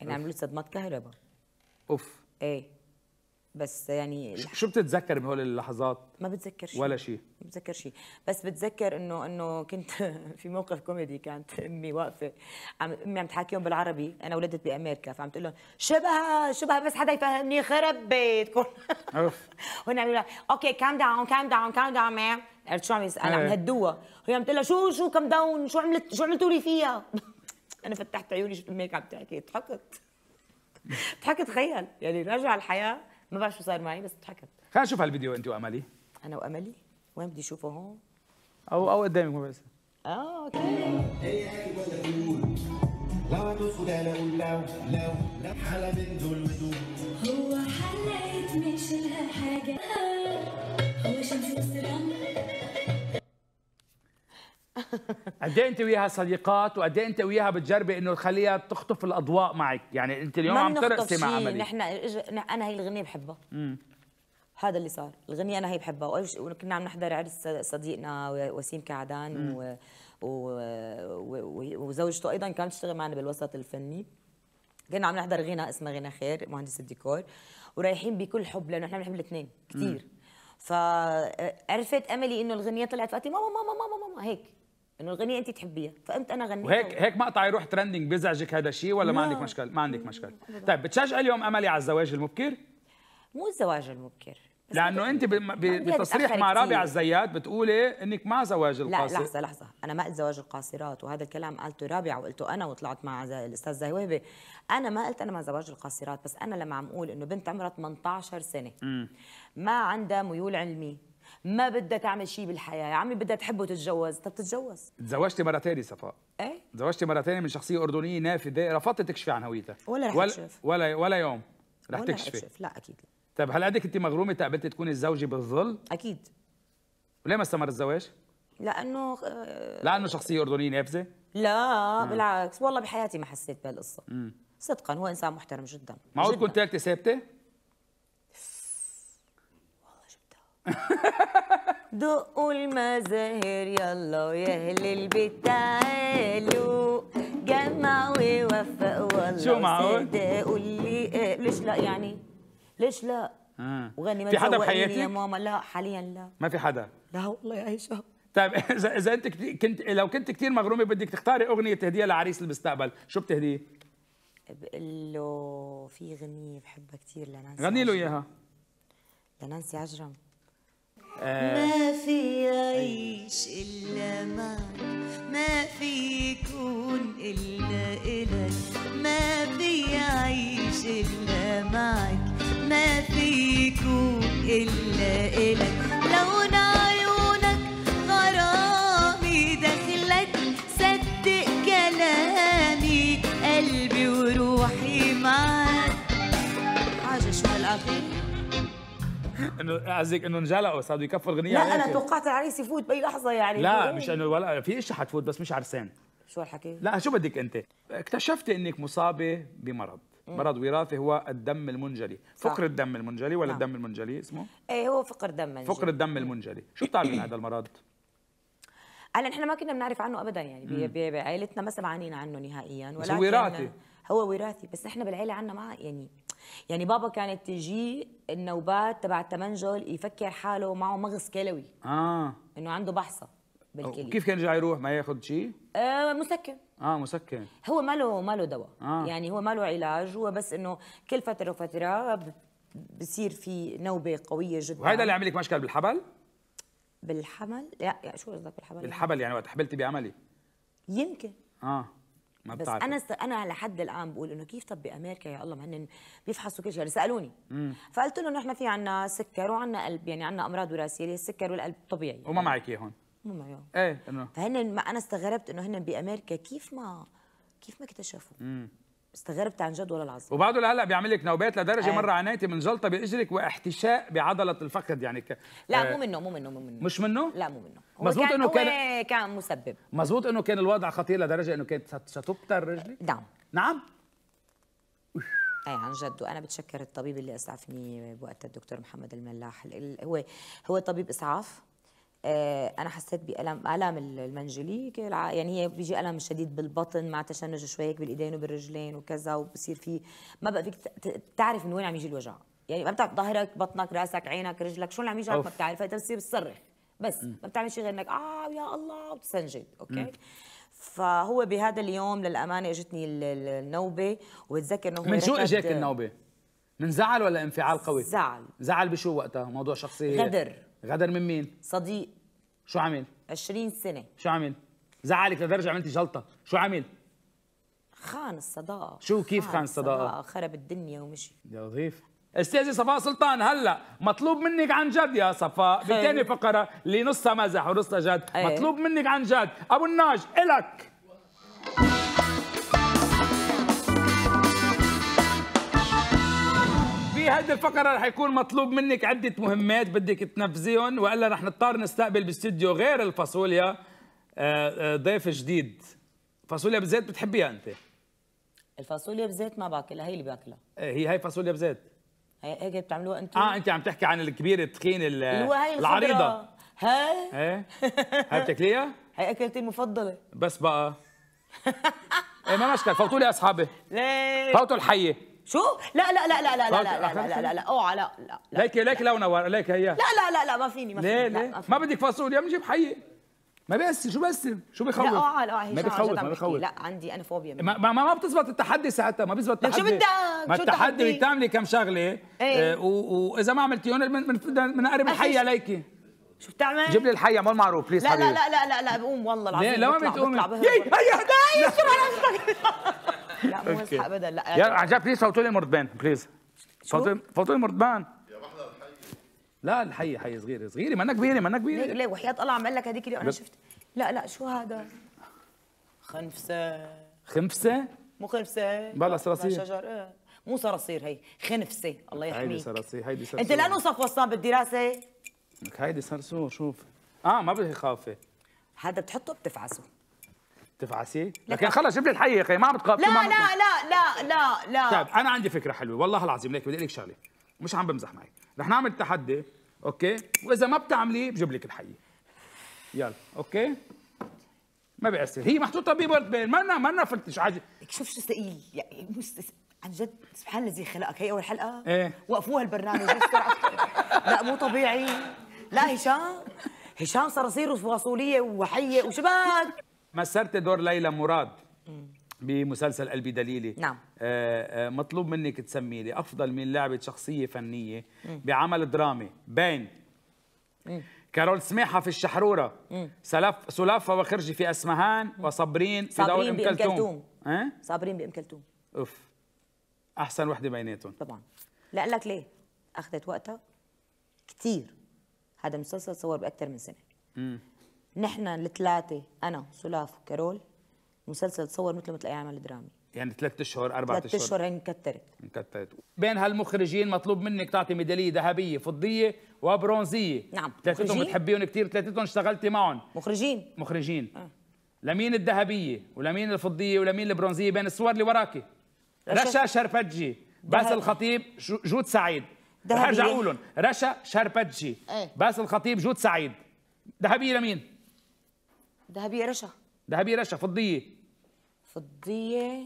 يعني عملوا صدمات كهرباء اوف ايه بس يعني شو بتتذكر من هول اللحظات؟ ما بتذكر شيء ولا شيء ما بتذكر شيء بس بتذكر انه انه كنت في موقف كوميدي كانت امي واقفه عم امي عم تحاكيهم بالعربي انا ولدت بامريكا فعم تقول لهم شبها شبها بس حدا يفهمني خرب بيتكم هن عم يقولوا اوكي كام داون كام داون كام داون مام عرفت شو عم يسال عم يهدوها إيه. هي عم تقول لها شو شو كام داون شو عملت شو عملتوا لي فيها انا فتحت عيوني شفت الميك اب تحكي إيه، ضحكت ضحكت تخيل يعني رجع الحياه ما بعرف شو صار معي بس ضحكت خلينا نشوف هالفيديو انت واملي انا واملي وين بدي اشوفه هون او او قدامك ما بس اه اوكي هي لو هتسقط انا اقول لو لو لو حلا من دول ودول هو حلقت مش لها حاجه هو شمس وسلام قد ايه انت وياها صديقات وقد ايه انت وياها بتجربي انه تخليها تخطف الاضواء معك يعني انت اليوم عم ترقصي مع عملي نحن انا هي الغنيه بحبها امم هذا اللي صار الغنية أنا هي بحبها وكنا عم نحضر عرس صديقنا وسيم كعدان و... و... و... وزوجته أيضا كانت تشتغل معنا بالوسط الفني كنا عم نحضر غنى اسمها غنى خير مهندس الديكور ورايحين بكل حب لأنه نحن بنحب الاثنين كثير فعرفت أملي إنه الغنية طلعت فقالت ماما ماما ماما ماما هيك انه الغنية انت تحبيها فقمت انا غنيت وهيك هيك مقطع يروح ترندنج بيزعجك هذا الشيء ولا ما عندك مشكله ما عندك مشكله طيب بتشجعي اليوم املي على الزواج المبكر مو الزواج المبكر لانه انت بتصريح مع رابعه الزيات بتقولي انك مع زواج القاصرات لا لحظه لحظه انا ما قلت زواج القاصرات وهذا الكلام قالته رابعه وقلته انا وطلعت مع الاستاذ زهوهبه وهبه انا ما قلت انا مع زواج القاصرات بس انا لما عم اقول انه بنت عمرها 18 سنه م. ما عندها ميول علمي ما بدها تعمل شيء بالحياه يا عمي بدها تحبه تتجوز طب تتجوز تزوجتي مره ثانيه صفاء ايه تزوجتي مره ثانيه من شخصيه اردنيه نافذه رفضت تكشفي عن هويتها ولا رح ولا تكشف ولا ولا يوم رح تكشفي رح لا اكيد لا طيب هل قدك انت مغرومه تقبلتي تكوني الزوجه بالظل اكيد وليه ما استمر الزواج لانه آه، لانه شخصيه اردنيه نافذه لا مم. بالعكس والله بحياتي ما حسيت بهالقصه صدقا هو انسان محترم جدا معقول تكون ثالثه ثابته دقوا المزاهر يلا يا اهل البيت تعالوا جمعوا ووفقوا والله شو معقول؟ قول لي إيه، ليش لا يعني؟ ليش لا؟ آه. وغني ما في حدا بحياتك؟ يا ماما لا حاليا لا ما في حدا لا والله يا عيشه طيب اذا اذا انت كنت لو كنت كثير مغرومه بدك تختاري اغنيه تهديها لعريس المستقبل شو بتهديه؟ بقول له في اغنيه بحبها كثير لنانسي غني له اياها لنانسي عجرم آه. أيوة. ما في عيش إلا معك ما في يكون إلا إلك ما في عيش إلا معك ما في يكون إلا إلك انه قصدك انه انجلقوا صاروا يكفوا الغنيه لا انا توقعت العريس يفوت باي لحظه يعني لا مش إيه؟ انه ولا في شيء حتفوت بس مش عرسان شو الحكي؟ لا شو بدك انت؟ اكتشفت انك مصابه بمرض مرض وراثي هو الدم المنجلي صح. فقر الدم المنجلي ولا نعم. الدم المنجلي اسمه ايه هو فقر دم منجلي. فقر الدم المنجلي شو بتعرفي عن هذا المرض هلا نحن ما كنا بنعرف عنه ابدا يعني بعائلتنا ما سمعانين عنه نهائيا ولكن هو وراثي هو وراثي بس نحن بالعيله عندنا ما يعني يعني بابا كانت تجي النوبات تبع التمنجل يفكر حاله معه مغص كلوي اه انه عنده بحصه بالكلي كيف كان يرجع يروح ما ياخذ شيء؟ آه مسكن اه مسكن هو ما له ما له دواء آه. يعني هو ما له علاج هو بس انه كل فتره وفتره بصير في نوبه قويه جدا وهذا اللي عمل لك مشكل بالحبل؟ بالحمل؟ لا يعني شو قصدك بالحبل؟ بالحبل يعني وقت حبلتي بعملي يمكن اه ما بس انا س... انا لحد الان بقول انه كيف طب بامريكا يا الله ما هن بيفحصوا كل شيء يعني سالوني فقلت لهم نحن في عندنا سكر وعندنا قلب يعني عندنا امراض وراثيه السكر والقلب طبيعي يعني. وما معك هون مو معي ايه انه فهن ما انا استغربت انه هن بامريكا كيف ما كيف ما اكتشفوا استغربت عن جد ولا العظيم وبعده لهلا بيعمل لك نوبات لدرجه آه. مره عانيتي من جلطه باجرك واحتشاء بعضله الفخذ يعني ك... لا آه. مو منه مو منه مو منه مش منه؟ لا مو منه مزبوط انه كان كان مسبب مزبوط انه كان الوضع خطير لدرجه انه كانت ستبتر رجلي؟ نعم نعم ايه عن جد وانا بتشكر الطبيب اللي اسعفني بوقتها الدكتور محمد الملاح هو هو طبيب اسعاف آه، انا حسيت بالم الم المنجلي يعني هي بيجي الم شديد بالبطن مع تشنج شوي هيك بالايدين وبالرجلين وكذا وبصير في ما بقى فيك تعرف من وين عم يجي الوجع يعني ما بتعرف ظهرك بطنك راسك عينك رجلك شو اللي عم يجي ما بتعرف فانت بتصير بتصرخ بس ما بتعمل شيء غير انك اه يا الله وبتسنجد اوكي م. فهو بهذا اليوم للامانه اجتني النوبه وبتذكر انه من شو اجاك النوبه؟ من زعل ولا انفعال قوي؟ زعل زعل بشو وقتها؟ موضوع شخصيه غدر غدر من مين؟ صديق شو عمل؟ 20 سنة شو عمل؟ زعلك لدرجة عملتي جلطة، شو عمل؟ خان الصداقة شو كيف خان, خان الصداقة؟ خرب الدنيا ومشي يا لطيف استاذي صفاء سلطان هلا مطلوب منك عن جد يا صفاء بثاني فقره اللي نصها مزح ونصها جد أيه. مطلوب منك عن جد ابو الناج الك إيه، هذه الفقره رح يكون مطلوب منك عده مهمات بدك تنفذيهم والا رح نضطر نستقبل باستديو غير الفاصوليا آه، آه، ضيف جديد فاصوليا بالزيت بتحبيها انت الفاصوليا بزيت ما باكلها هي اللي باكلها إيه، هي هي فاصوليا بزيت هي هيك بتعملوها انتم اه انت عم تحكي عن الكبيره التخينه العريضه هاي ايه هاي بتاكليها؟ هي اكلتي المفضله بس بقى ايه ما مشكل فوتوا لي اصحابي ليه فوتوا الحيه شو لا لا لا لا لا لا لا لا لا لا لا اوعى لا لا لا ليك ليك لو نور ليك هي لا لا لا لا ما فيني ما فيني ما بدك فاصوليا يا حية ما بس شو بس شو بيخوف لا اوعى لا اوعى ما بيخوف ما بيخوف لا عندي انا فوبيا ما, ما ما بتزبط التحدي ساعتها ما بيزبط التحدي شو بدك ما التحدي بتعملي كم شغله ايه واذا ما عملتيهم من قرب الحيه ليكي شو بتعمل؟ جيب لي الحية مال معروف بليز لا حبيبي لا لا لا لا بقوم والله العظيم ليه ما بتقومي؟ هي هي هي شو لا مو مزحه ابدا لا يا عجب بليز فوتوا لي مرتبان بليز فوتوا لي مرتبان يا لا الحي حي صغيره صغيره ما انا كبيره ما انا كبيره ليه ليه وحياه الله عم لك هذيك اليوم انا شفت لا لا شو هذا خنفسه خنفسه مو خنفسه بلا صراصير شجر ايه مو صراصير هي خنفسه الله يحميك هيدي صراصير هيدي صرصور انت لانه وسطان بالدراسه لك هيدي صرصور شوف اه ما بدي خافه هذا بتحطه بتفعسه تفعسي لكن خلص جيب لي الحقيقه اخي ما عم تقابل لا, لا لا لا لا لا طيب انا عندي فكره حلوه والله العظيم ليك بدي لك شغله ومش عم بمزح معك رح نعمل تحدي اوكي واذا ما بتعملي بجيب لك الحقيقه يلا اوكي ما بيأثر هي محطوطه بورد بين مانا مانا فلتش عادي شوف شو ثقيل يعني مستس... عن جد سبحان الذي خلقك هي اول حلقه ايه وقفوها البرنامج لا مو طبيعي لا هشام هشام صراصير وفاصوليه وحيه وشباك مسرت دور ليلى مراد بمسلسل قلبي دليلي نعم آه، آه، مطلوب منك تسمي لي افضل من لعبه شخصيه فنيه بعمل درامي بين كارول سماحه في الشحروره سلف سلافه وخرجي في اسمهان وصابرين في دور ام كلثوم صابرين بام كلثوم اوف احسن وحده بيناتهم طبعا لا لك ليه اخذت وقتها كثير هذا المسلسل صور باكثر من سنه مم. نحن الثلاثه انا سلاف وكارول المسلسل تصور مثل مثل اي عمل درامي يعني ثلاثة اشهر اربع اشهر ثلاثة اشهر هي انكترت انكترت بين هالمخرجين مطلوب منك تعطي ميداليه ذهبيه فضيه وبرونزيه نعم ثلاثتهم بتحبيهم كثير ثلاثتهم اشتغلتي معهم مخرجين مخرجين أه. لمين الذهبيه ولمين الفضيه ولمين البرونزيه بين الصور اللي وراكي رشا شرفتجي باسل الخطيب جود سعيد رح ارجع رشا شرفتجي ايه؟ باسل الخطيب جود سعيد ذهبيه لمين ذهبيه رشا ذهبيه رشا فضيه فضيه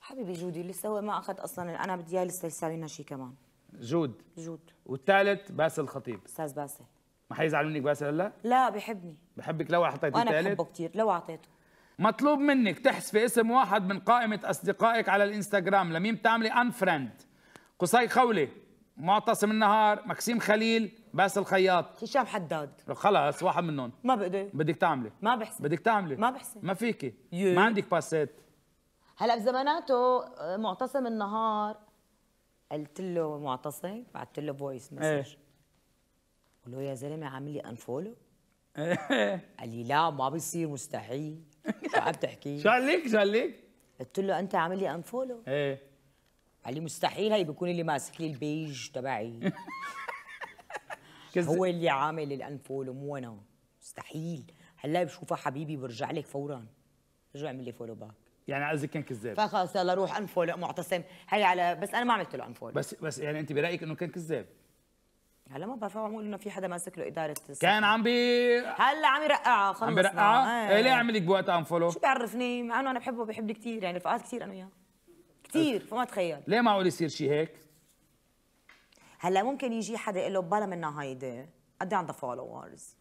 حبيبي جودي لسه هو ما اخذ اصلا انا بدي اياه لسه يساوي لنا شيء كمان جود جود والثالث باسل الخطيب استاذ باسل ما حيزعل منك باسل هلا؟ لا بحبني بحبك لو اعطيته الثالث انا بحبه كثير لو اعطيته مطلوب منك تحذفي اسم واحد من قائمة أصدقائك على الإنستغرام لمين بتعملي أنفرند قصي خولة معتصم النهار مكسيم خليل بس الخياط هشام حداد خلص واحد منهم ما بقدر بدك تعملي ما بحسن بدك تعملي ما بحسن ما فيكي ما عندك باسات هلا بزماناته آه، معتصم النهار قلت له معتصم بعثت له فويس إيه. مسج قلت له يا زلمه عامل لي انفولو إيه. قال لي لا ما بيصير مستحيل شو عم تحكي شو قال لك شو قال لك قلت له انت عامل لي انفولو ايه قال لي مستحيل هي بكون اللي ماسك لي البيج تبعي هو اللي عامل الانفولو مو انا مستحيل هلا بشوفها حبيبي برجع لك فورا رجع اعمل لي فولو باك يعني على كان كذاب فخلص يلا روح انفولو معتصم هي على بس انا ما عملت له انفولو بس بس يعني انت برايك انه كان كذاب هلا ما بعرف عم انه في حدا ماسك له اداره السفر. كان عم بي هلا عم يرقعها خلص عم بيرقعها؟ ايه ليه إيه. عملك بوقتها انفولو؟ شو بيعرفني؟ مع انه انا بحبه بحبني كثير يعني رفقات كثير انا وياه كثير فما تخيل ليه معقول يصير شيء هيك؟ هلا ممكن يجي حدا يقول له بلا منا هيدي قد إيه عندها فولورز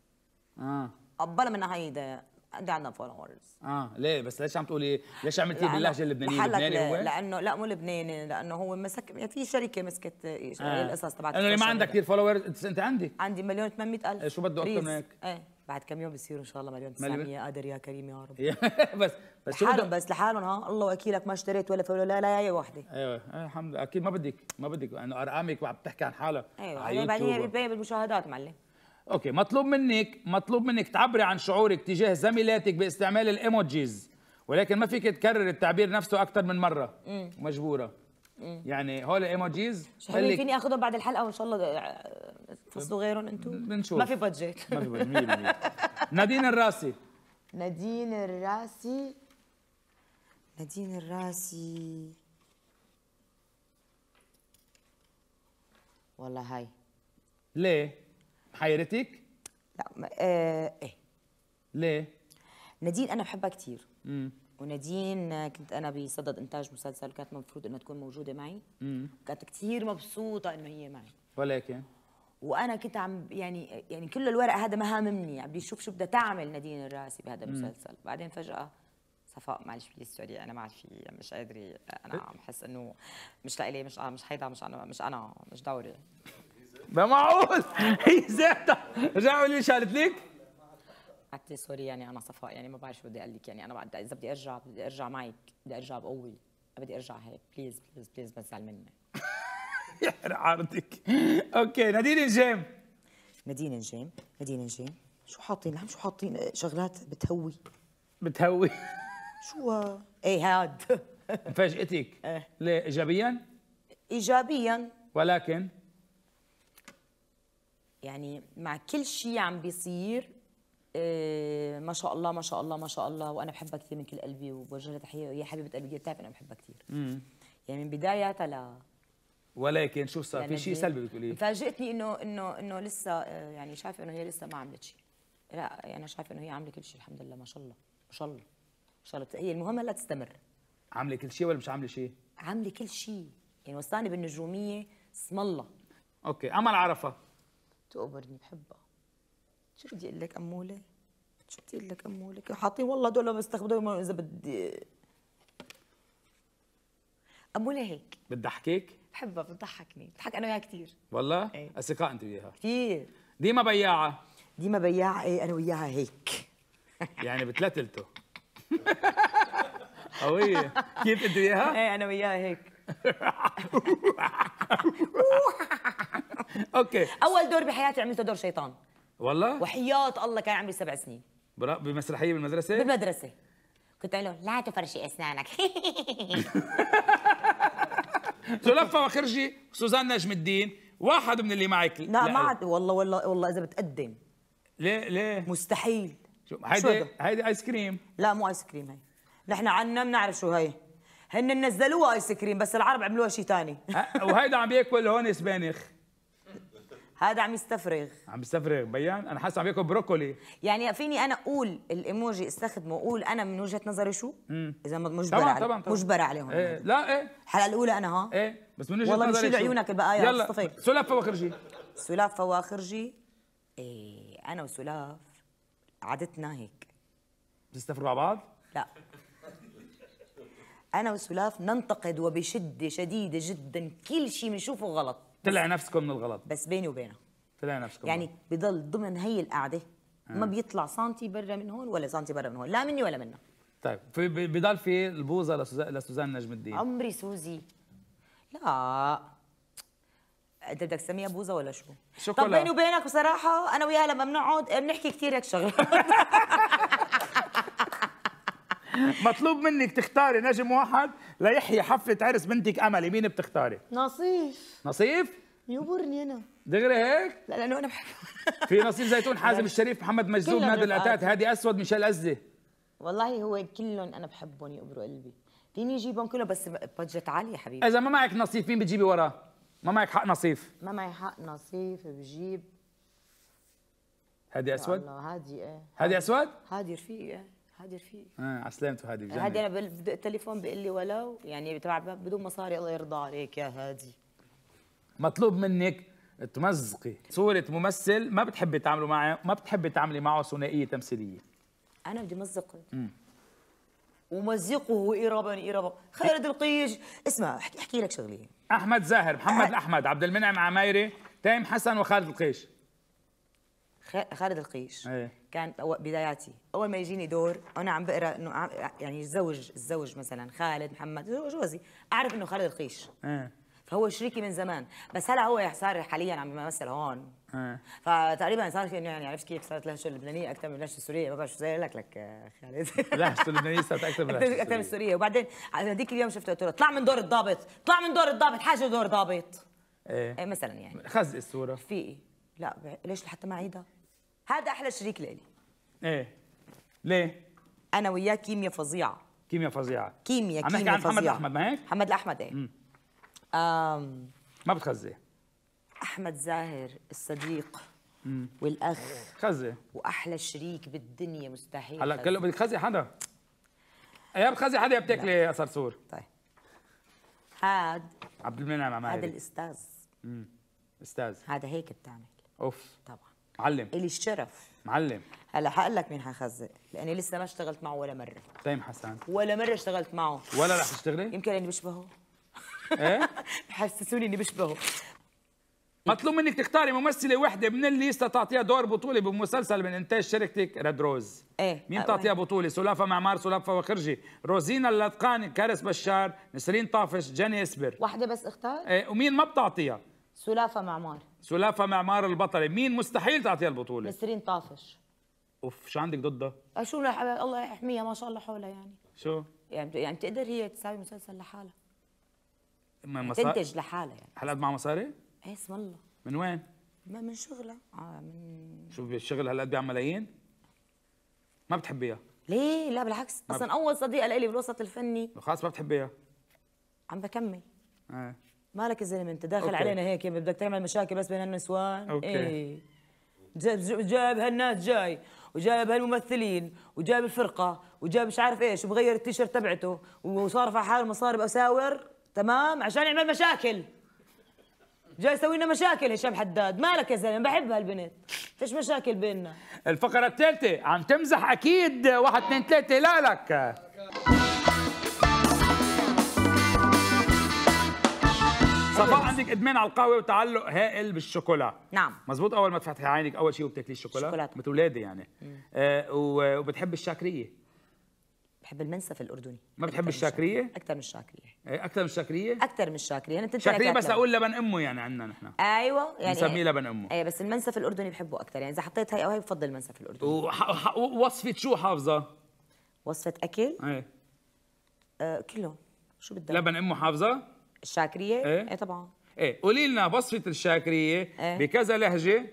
اه بلا منا هيدي قد إيه عندها فولورز اه ليه بس ليش عم تقولي ليش عملتي باللهجه اللبنانيه لبناني هو لانه لا مو لبناني لانه هو مسك في شركه مسكت آه. القصص تبعت انه اللي ما عندك كثير فولورز انت عندي عندي مليون 800 الف إيه، شو بده اكثر من هيك؟ ايه بعد كم يوم بيصيروا ان شاء الله مليون 900 مليون. قادر يا كريم يا رب بس بس لحالهم بس لحالهم ها الله وكيلك ما اشتريت ولا فول ولا لا اي وحده أيوة،, ايوه الحمد لله اكيد ما بدك ما بدك لانه ارقامك وعم تحكي عن حالك ايوه بعدين بتبين بالمشاهدات معلم اوكي مطلوب منك مطلوب منك تعبري عن شعورك تجاه زميلاتك باستعمال الايموجيز ولكن ما فيك تكرر التعبير نفسه اكثر من مره مجبوره إيه. يعني هول ايموجيز مش فيني اخذهم بعد الحلقه وان شاء الله آه، تفصلوا غيرهم انتم بنشوف ما في بادجت ما في بادجت نادين الراسي نادين الراسي نادين الراسي والله هاي ليه؟ محيرتك؟ لا ما... آه... ايه ليه؟ نادين انا بحبها كثير امم ونادين كنت انا بصدد انتاج مسلسل كانت المفروض انها تكون موجوده معي وكانت كثير مبسوطه انه هي معي ولكن وانا كنت عم يعني يعني كل الورق هذا ما هاممني عم بيشوف شو بدها تعمل نادين الراسي بهذا المسلسل بعدين فجاه صفاء معلش بليز سوري انا ما عاد في مش قادره انا إيه؟ عم حس انه مش لإلي مش مش حيضا مش انا مش انا مش دوري ما معقول هي زيتها رجعوا لي شالت ليك قالت لي سوري يعني انا صفاء يعني ما بعرف شو بدي اقول لك يعني انا بعد اذا بدي ارجع بدي ارجع معك بدي ارجع بقوي بدي ارجع هيك بليز بليز بليز ما تزعل مني يا عارضك اوكي نادين نجيم نادين نجيم نادين نجيم شو حاطين لهم شو حاطين شغلات بتهوي بتهوي شو ايه هاد فاجئتك ليه ايجابيا ايجابيا ولكن يعني مع كل شيء عم بيصير آه، ما شاء الله ما شاء الله ما شاء الله وانا بحبها كثير من كل قلبي وبوجه لها تحيه وهي حبيبه قلبي بتعرف انا بحبها كثير مم. يعني من بداياتها ل ولكن شو صار في شيء سلبي بتقولي فاجئتني انه انه انه لسه آه، يعني شايفه انه هي لسه ما عملت شيء لا يعني انا يعني شايفه انه هي عامله كل شيء الحمد لله ما شاء الله ما شاء الله ما شاء الله هي المهم هلا تستمر عامله كل شيء ولا مش عامله شيء عامله كل شيء يعني وصاني بالنجوميه اسم الله اوكي امل عرفه تقبرني بحبها شو بدي اقول لك اموله شو بدي اقول لك اموله حاطين والله دول مستخدمين اذا بدي اموله هيك بتضحكك؟ بحبها بتضحكني بتضحك انا وياها كثير والله ايه. اصدقاء انت وياها كثير ديما بياعه ديما بياعه ايه انا وياها هيك يعني بتلتلته قوية كيف انت وياها؟ ايه انا وياها هيك اوكي اول دور بحياتي عملته دور شيطان والله وحياة الله كان عمري سبع سنين بمسرحيه بالمدرسه بالمدرسه كنت اقول لا تفرشي اسنانك زلفة وخرجي سوزان نجم الدين واحد من اللي معك لا ما عاد والله والله والله اذا بتقدم ليه ليه مستحيل شو هيدي هيدي ايس كريم لا مو ايس كريم هي نحن عنا بنعرف شو هي هن نزلوها ايس كريم بس العرب عملوها شيء ثاني وهيدا عم بياكل هون سبانخ هذا عم يستفرغ عم يستفرغ بيان انا حاسس عم ياكل بروكولي يعني فيني انا اقول الايموجي استخدمه اقول انا من وجهه نظري شو اذا مجبره طبعا طبعا, طبعا. مجبره عليهم إيه. لا ايه الحلقه الاولى انا ها ايه بس من وجهه نظري والله مشي عيونك البقايا يلا مصطفى سلاف فواخرجي سلاف فواخرجي ايه انا وسلاف عادتنا هيك بتستفرغوا مع بعض؟ لا انا وسلاف ننتقد وبشده شديده جدا كل شيء بنشوفه غلط طلع نفسكم من الغلط بس بيني وبينك طلع نفسكم يعني بضل ضمن هي القعده آه. ما بيطلع سنتي برا من هون ولا سنتي برا من هون لا مني ولا منها طيب في بضل في البوظه لسوزان نجم الدين عمري سوزي لا انت بدك تسميها بوزه ولا شو؟ شكرا طب بيني وبينك بصراحه انا وياها لما بنقعد بنحكي كثير هيك شغلات مطلوب منك تختاري نجم واحد ليحيي حفله عرس بنتك املي مين بتختاري نصيف نصيف يبرني انا دغري هيك؟ لا لانه انا بحب في نصيف زيتون حازم الشريف محمد مجذوب نادي العتات هادي اسود ميشيل ازي والله هو كلهم انا بحبهم يقبروا قلبي فيني اجيبهم كلهم بس بادجت عاليه حبيبي اذا ما معك نصيف مين بتجيبي وراه؟ ما معك حق نصيف ما معي حق نصيف بجيب هادي اسود؟ هادي ايه هادي اسود؟ هادي رفيقي ايه هادي رفيق اه على سلامته هادي بجنن هادي انا بالتليفون بيقول لي ولو يعني تبع بدون مصاري الله يرضى عليك يا هادي مطلوب منك تمزقي صورة ممثل ما بتحبي تعملوا معه ما بتحبي تعملي معه ثنائية تمثيلية أنا بدي مزقه ومزقه ايرابا يعني إيرابا خالد القيج اسمع احكي, احكي لك شغلة أحمد زاهر محمد أحمد الأحمد عبد المنعم عمايري تيم حسن وخالد القيش خالد القيش أيه. كان بداياتي اول ما يجيني دور انا عم بقرا انه يعني الزوج الزوج مثلا خالد محمد جوزي اعرف انه خالد القيش أيه. فهو شريكي من زمان بس هلا هو صار حاليا عم يمثل هون أيه. فتقريبا صار في يعني عرفت كيف صارت لهجته اللبنانيه اكثر من لهجته السوريه ما بعرف شو زي لك لك خالد لهجته اللبنانيه صارت اكثر من لهجته اكثر من السوريه وبعدين هذيك اليوم شفته قلت له اطلع من دور الضابط اطلع من دور الضابط حاجه دور ضابط ايه, إيه مثلا يعني خزق الصوره في لا ليش لحتى ما اعيدها هذا احلى شريك لإلي ايه ليه انا وياه كيمياء فظيعه كيمياء فظيعه كيمياء عم كيمياء عن محمد احمد ما هيك محمد احمد ايه امم ما بتخزي احمد زاهر الصديق مم. والاخ خزي واحلى شريك بالدنيا مستحيل هلا كله بدك خزي حدا يا بتخزي حدا يا بتاكلي يا صرصور طيب هاد عبد المنعم هذا الاستاذ امم استاذ هذا هيك بتعمل اوف طبعا معلم الي الشرف معلم هلا حقول لك مين حخزق لاني لسه ما اشتغلت معه ولا مره تيم طيب حسن ولا مره اشتغلت معه ولا رح تشتغلي؟ يمكن اني بشبهه ايه؟ حسسوني اني بشبهه مطلوب منك تختاري ممثله وحده من اللي تعطيها دور بطوله بمسلسل من انتاج شركتك ريد روز ايه مين تعطيها بطوله سلافه معمار سلافه وخرجي روزينا اللدقان كارس بشار نسرين طافش جاني اسبر واحده بس اختار ايه ومين ما بتعطيها سلافه معمار سلافة معمار البطلة مين مستحيل تعطيها البطولة نسرين طافش اوف شو عندك ضدها؟ أه، شو الله يحميها ما شاء الله حولها يعني شو؟ يعني يعني بتقدر هي تساوي مسلسل لحالها يعني تنتج لحالها يعني حلقات مع مصاري؟ اي اسم الله من وين؟ ما من شغلها اه من شو الشغل هلا بيعمل إيه ملايين؟ ما بتحبيها ليه؟ لا بالعكس اصلا ب... اول صديقه لي بالوسط الفني خلاص ما بتحبيها عم بكمل ايه مالك يا زلمه انت داخل أوكي. علينا هيك بدك تعمل مشاكل بس بين النسوان اوكي ايه جايب هالناس جاي وجايب هالممثلين وجايب الفرقه وجايب مش عارف ايش وبغير التيشيرت تبعته وصار في حاله مصاري باساور تمام عشان يعمل مشاكل جاي يسوي لنا مشاكل هشام حداد مالك يا زلمه بحب هالبنت فيش مشاكل بيننا الفقره الثالثه عم تمزح اكيد واحد اثنين ثلاثه لا لك صفاء عندك ادمان على القهوه وتعلق هائل بالشوكولا نعم مزبوط اول ما تفتحي عينك اول شيء وبتاكلي الشوكولا ولادي يعني آه وبتحب الشاكريه بحب المنسف الاردني ما بتحب الشاكريه اكثر من الشاكريه اكثر من الشاكريه آه، اكثر من الشاكريه انا يعني تنتهي شاكريه بس اقول لبن امه يعني عندنا نحن ايوه يعني بنسميه لبن امه ايه بس المنسف الاردني بحبه اكثر يعني اذا حطيت هي او هي بفضل المنسف الاردني ووصفه شو حافظه وصفه اكل ايه آه كله شو بدك لبن امه حافظه الشاكريه ايه, ايه طبعا ايه قولي لنا بصفه الشاكريه ايه؟ بكذا لهجه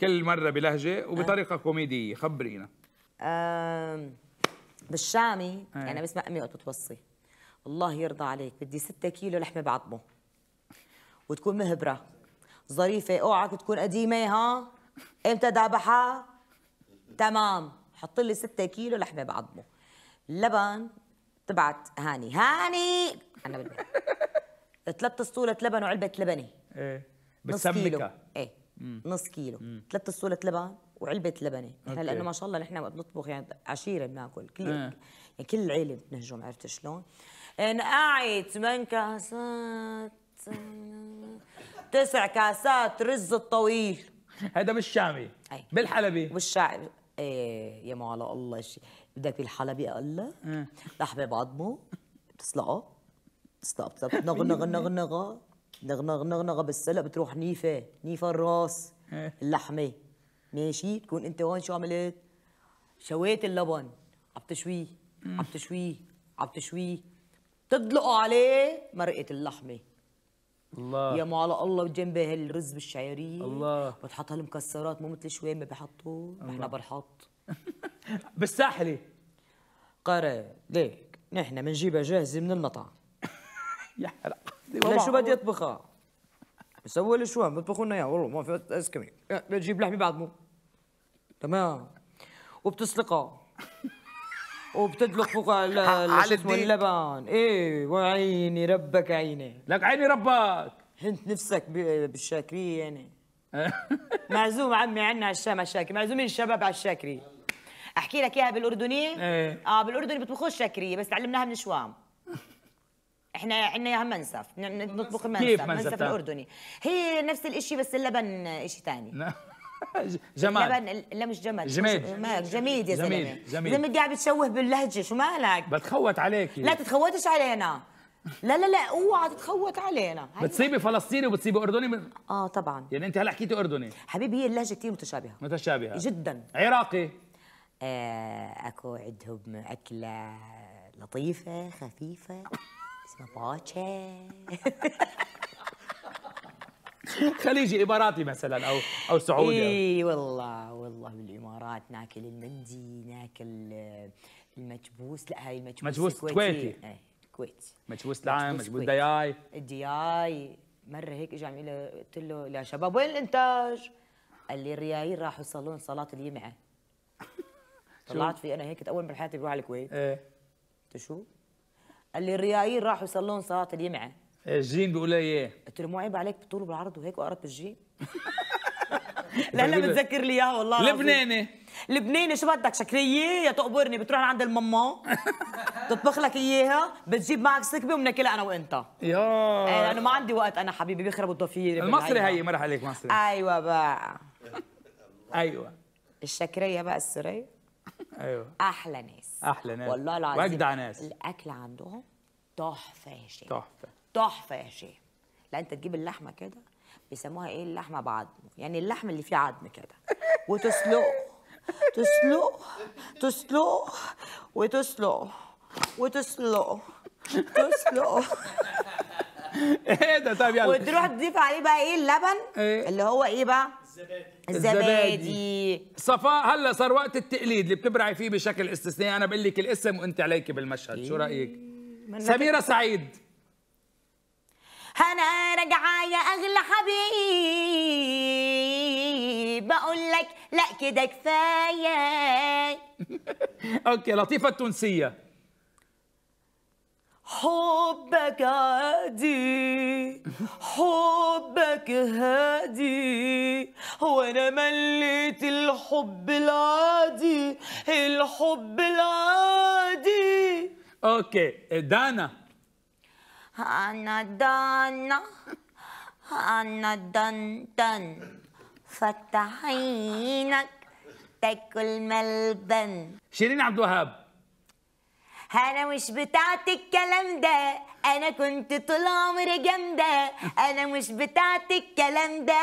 كل مره بلهجه وبطريقه ايه؟ كوميديه خبرينا آه بالشامي ايه؟ يعني بسمع امي وقت بتوصي الله يرضى عليك بدي 6 كيلو لحمه بعظمه وتكون مهبره ظريفه اوعك تكون قديمه ها امتى ذابحها؟ تمام حط لي 6 كيلو لحمه بعظمه لبن تبعت هاني هاني انا بالبيت ثلاث اسطوله لبن وعلبه لبنه ايه بتسمكها ايه نص كيلو ثلاث اسطوله لبن وعلبه لبنه هلا لانه ما شاء الله نحن وقت بنطبخ يعني عشيره بناكل كل اه. يعني كل العيله بنهجم عرفت شلون انقعت ثمان كاسات تسع كاسات رز الطويل هذا شامي ايه. بالحلبي والشاعر ايه يا ما على الله شيء بدك بالحلبي اقول لك لحمه إيه. بعضمه بتسلقه ستوب ستوب نغنغ نغنغه نغنغ نغنغه هلا بتروح نيفه نيفه الراس اللحمه ماشي تكون انت هون شو عملت؟ شويت اللبن عم تشويه عم تشويه عم تشويه تدلقه عليه مرقه اللحمه الله يا ما على الله وجنبه الرز بالشعيريه الله بتحط هالمكسرات مو مثل شوي ما بحطوا نحن بنحط بالساحلي قرا ليك نحن بنجيبها جاهزه من المطعم يحرق ليش شو بدي اطبخها يسوي لي شو بطبخوا لنا اياه والله ما في اسكمي بتجيب لحمه مو تمام وبتسلقها وبتدلق فوق على اللبن ايه وعيني ربك عيني لك عيني ربك انت نفسك بالشاكريه يعني معزوم عمي عنا على الشام على الشاكري معزومين الشباب على الشاكري احكي لك اياها بالاردني ايه اه بالاردني بيطبخوش شاكريه بس تعلمناها من شوام احنا عندنا اياها منسف نطبخ منسف كيف منسف, منسف الاردني هي نفس الشيء بس اللبن شيء ثاني جمال لبن لا مش جمال جميد جميد يا زلمه جميد جميد قاعد بتشوه باللهجه شو مالك بتخوت عليك لا تتخوتش علينا لا لا لا اوعى تتخوت علينا بتصيبي فلسطيني وبتصيبي اردني من... اه طبعا يعني انت هلا حكيتي اردني حبيبي هي اللهجه كثير متشابهه متشابهه جدا عراقي آه اكو عندهم اكله لطيفه خفيفه اسمه صباحك خليجي اماراتي مثلا او او سعودي اي والله والله بالامارات ناكل المندي ناكل آه، المجبوس لا هاي المجبوس مجبوس كويتي إيه، كويت مجبوس لعم مجبوس دياي الدياي مره هيك اجى عم قلت له يا شباب وين الانتاج؟ قال لي الريايل راحوا يصلون صلاه الجمعه طلعت في انا هيك اول مره بحياتي بروح على الكويت ايه انت شو؟ قال لي الريايين راحوا يصلون صلاه الجمعه الجين بيقول لي ايه؟ قلت له مو عيب عليك بتطول وبالعرض وهيك وقرت الجين لا بتذكر لي اياها والله لبناني لبناني شو بدك شكريه يا تقبرني بتروح عند الماما بتطبخ لك اياها بتجيب معك سكبه وبناكلها انا وانت يا انا إيه، لانه ما عندي وقت انا حبيبي بيخرب الضفير المصري هي مرح عليك مصري ايوه بقى ايوه الشكريه بقى السريه ايوه احلى ناس احلى ناس والله العظيم واجدع ناس الاكل عندهم تحفه يا هشام تحفه تحفه يا هشام لا انت تجيب اللحمه كده بيسموها ايه اللحمه بعظمه يعني اللحم اللي فيه عظم كده وتسلقه تسلقه تسلقه وتسلقه وتسلقه تسلقه ايه ده طب يلا وتروح تضيف عليه بقى ايه اللبن إيه؟ اللي هو ايه بقى الزبادي الزبادي صفاء هلا صار وقت التقليد اللي بتبرعي فيه بشكل استثنائي انا بقول لك الاسم وانت عليك بالمشهد شو إيه. رايك سميره سعيد انا راجعه يا اغلى حبيب بقول لك لا كده كفايه اوكي لطيفه التونسيه حبك عادي حبك هادي وانا مليت الحب العادي الحب العادي اوكي دانا انا دانا انا دن دن فتحينك تاكل ملبن شيرين عبد الوهاب انا مش بتاعت الكلام ده انا كنت طول عمري جامده انا مش بتاعت الكلام ده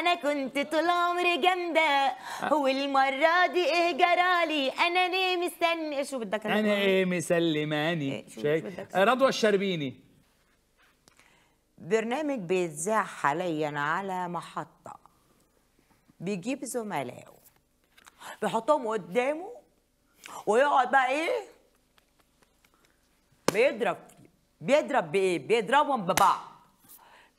انا كنت طول عمري جامده والمره دي ايه جرالي انا ليه مستني إيه، شو بدك انا ايه مسلماني إيه، شايف أه، رضوى الشربيني برنامج بيتذاع حاليا على محطه بيجيب زملائه بيحطهم قدامه ويقعد بقى ايه بيضرب بيضرب بايه؟ بيضربهم ببعض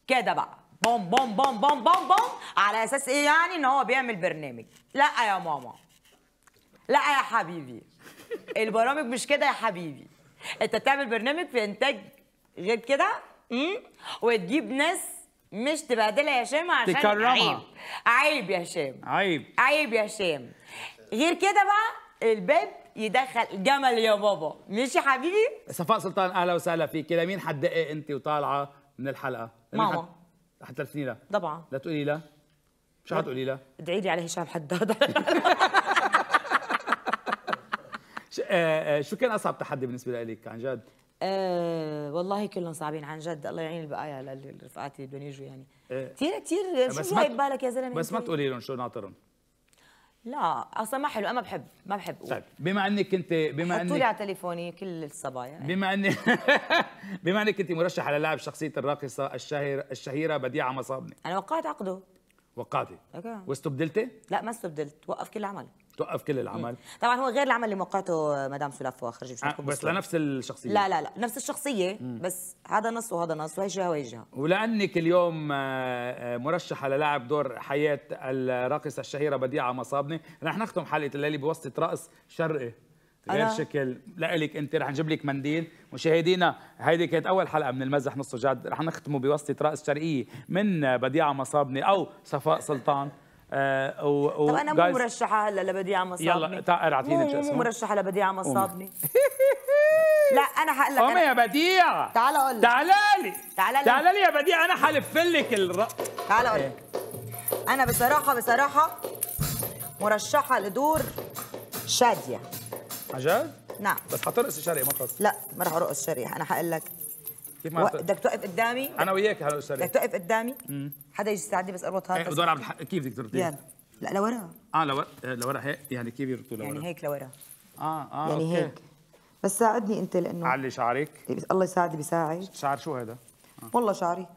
كده بقى بوم بوم بوم بوم بوم بوم على اساس ايه يعني ان هو بيعمل برنامج لا يا ماما لا يا حبيبي البرامج مش كده يا حبيبي انت تعمل برنامج في انتاج غير كده إمم. وتجيب ناس مش تبهدلها يا هشام عشان تكرمها. عيب عيب يا هشام عيب عيب يا هشام غير كده بقى الباب يدخل جمل يا بابا مش حبيبي صفاء سلطان اهلا وسهلا فيك لمين حتدقي انت وطالعه من الحلقه ماما حتلفني لها طبعا لا تقولي لا شو حتقولي لها ادعي لي على هشام حداد آه، آه، شو كان اصعب تحدي بالنسبه لك عن جد أه والله كلهم صعبين عن جد الله يعين البقايا للرفقات اللي بدهم يجوا يعني آه. كثير كثير شو جاي ببالك يا زلمه بس ما تقولي لهم شو ناطرهم لا اصلا ما حلو انا ما بحب ما بحب أقول. طيب بما انك انت بما انك لي على تليفوني كل الصبايا يعني. بما انك بما انك انت مرشحه لاعب شخصيه الراقصه الشهير الشهيره بديعه مصابني انا وقعت عقده وقعتي واستبدلتي؟ لا ما استبدلت وقف كل عمل توقف كل العمل طبعا هو غير العمل اللي موقعته مدام سلاف واخر مش آه، بس لنفس الشخصيه لا لا لا نفس الشخصيه مم. بس هذا نص وهذا نص وهي جهه وهي جهه ولانك اليوم آه، آه، مرشحه للعب دور حياه الراقصه الشهيره بديعه مصابني رح نختم حلقه الليله بوسطه رقص شرقي غير شكل لك انت رح نجيب لك منديل مشاهدينا هيدي كانت اول حلقه من المزح نص جد رح نختمه بوسطه راس شرقيه من بديعه مصابني او صفاء سلطان آه، طب انا مو مرشحه هلا لبديعه مصابني يلا تعال اعطيني لي مو مرشحه لبديعه مصابني لا انا حقول لك قومي يا بديعه تعال اقول لك تعال لي تعال لي تعال لي يا بديعه انا حلف لك الر تعال اقول إيه. لك انا بصراحه بصراحه مرشحه لدور شاديه عجب؟ نعم بس حترقص شرقي ما خلص لا ما راح ارقص شرقي انا حقول لك كيف ما بدك توقف قدامي انا وياك هلا استاذ بدك توقف قدامي حدا يجي يساعدني بس اربط هذا إيه، دور عبد الحق كيف بدك تربطيه؟ يلا لا لورا اه لورا إيه، لورا هيك يعني كيف يربطوا لورا؟ يعني هيك لورا اه اه يعني أوكي. هيك بس ساعدني انت لانه علي شعرك إيه، الله يساعدي بيساعد شعر شو هذا؟ آه. والله شعري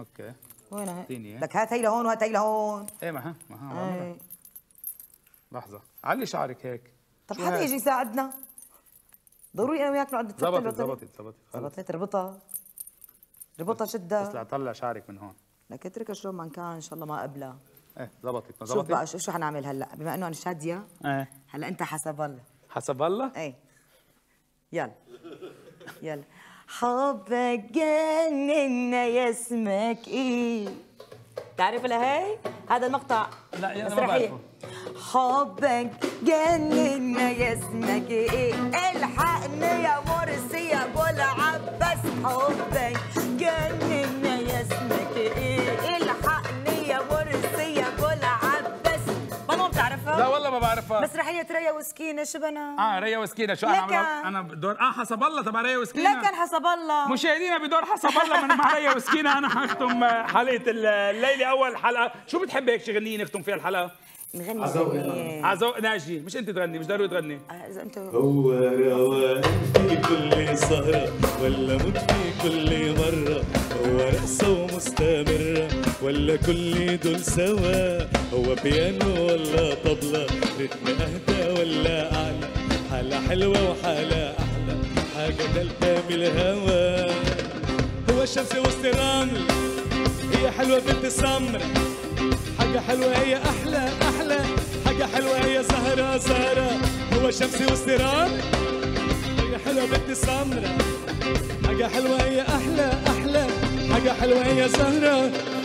اوكي وين هي؟ لك هات هي لهون وهات هي لهون ايه ما ها ما ها لحظة علي شعرك هيك طب حدا يجي يساعدنا ضروري انا وياك نقعد نتفرج ضبطت ضبطت ضبطت ضبطت ربطها ربطها شده بس طلع شعرك من هون لك اتركها شلون ما كان ان شاء الله ما قبلها ايه زبطت ما زبطت شوف بقى شو حنعمل هلا بما انه انا شاديه ايه هلا انت حسب الله حسب الله؟ ايه يلا يلا حبك جننا يا اسمك ايه تعرف لها هي هذا المقطع لا يا ما بعرفه حبك جننا يا اسمك ايه الحقني يا مرسي يا ابو العباس حبك عارفه مسرحيه ريا وسكينه شبنا اه ريا وسكينه شو انا عملها انا بدور اه حسب الله تبع ريا وسكينه لكن حسب الله مشاهدينا بدور حسب الله من مع ريا وسكينه انا حختم حلقه الليله اول حلقه شو بتحبي هيك شغليه نختم فيها الحلقه نغني عزوقنا عزوقنا ناجي مش انت تغني مش ضروري تغني آه، اذا انت هو روان في كل سهره ولا موت في كل مره هو رقصه ومستمرة ولا كل دول سوا هو بيانو ولا طبله رتم اهدى ولا اعلى حاله حلوه وحاله احلى حاجه تالته من هو الشمس وسط الرمل هي حلوه بنت السمره حاجة حلوة هي أحلى أحلى حاجة حلوة هي سهرة سهرة هو شمسي وسراب حاجة حلوة بنت سمرة حاجة حلوة هي أحلى أحلى حاجة حلوة هي سهرة